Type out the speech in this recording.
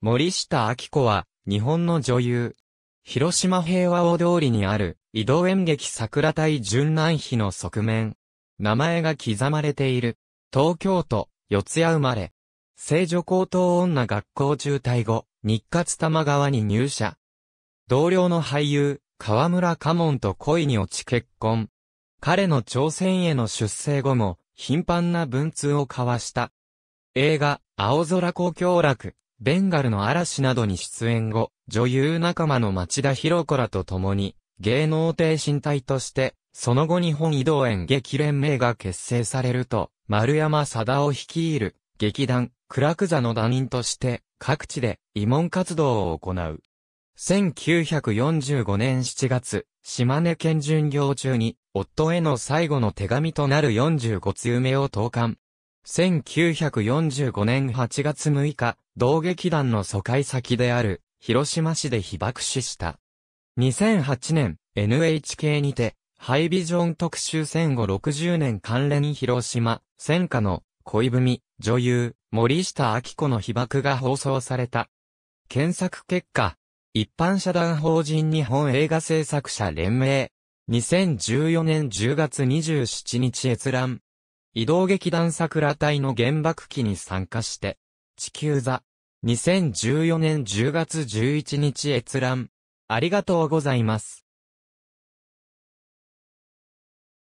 森下明子は、日本の女優。広島平和大通りにある、移動演劇桜隊純南碑の側面。名前が刻まれている。東京都、四谷生まれ。聖女高等女学校中退後、日活玉川に入社。同僚の俳優、河村家門と恋に落ち結婚。彼の朝鮮への出征後も、頻繁な文通を交わした。映画、青空交響楽、ベンガルの嵐などに出演後、女優仲間の町田博子らと共に、芸能挺身隊として、その後日本移動演劇連盟が結成されると、丸山貞夫率いる、劇団、クラクザの団員として、各地で、慰問活動を行う。1945年7月、島根県巡業中に、夫への最後の手紙となる45通目を投函。1945年8月6日、同劇団の疎開先である、広島市で被爆死した。2008年、NHK にて、ハイビジョン特集戦後60年関連広島、戦火の恋文、女優、森下明子の被爆が放送された。検索結果、一般社団法人日本映画制作者連盟、2014年10月27日閲覧。移動劇団桜隊の原爆機に参加して、地球座、2014年10月11日閲覧。ありがとうございます。